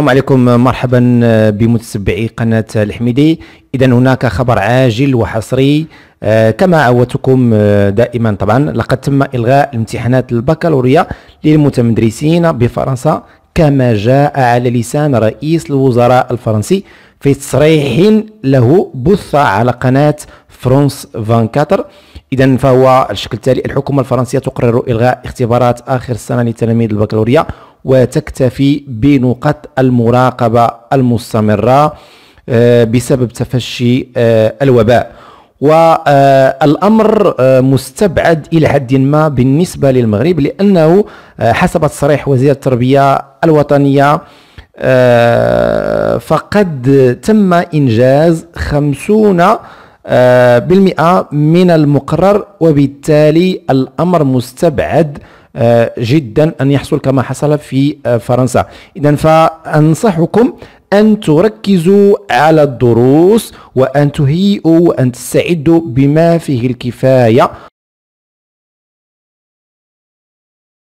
السلام عليكم مرحبا آه، بمتابعي قناة الحميدي إذا هناك خبر عاجل وحصري آه، كما عودتكم آه، دائما طبعا لقد تم إلغاء الامتحانات البكالوريا للمتمدرسين بفرنسا كما جاء على لسان رئيس الوزراء الفرنسي في تصريح له بث على قناة فرانس 24 اذا فهو الشكل التالي الحكومه الفرنسيه تقرر الغاء اختبارات اخر السنه لتلاميذ البكالوريا وتكتفي بنقط المراقبة المستمرة آه، بسبب تفشي آه، الوباء والامر آه، مستبعد الى حد ما بالنسبه للمغرب لانه حسب تصريح وزير التربيه الوطنيه فقد تم انجاز خمسون آه، بالمئة من المقرر وبالتالي الأمر مستبعد آه، جدا أن يحصل كما حصل في آه، فرنسا إذا فأنصحكم أن تركزوا على الدروس وأن تهيئوا وأن تستعدوا بما فيه الكفاية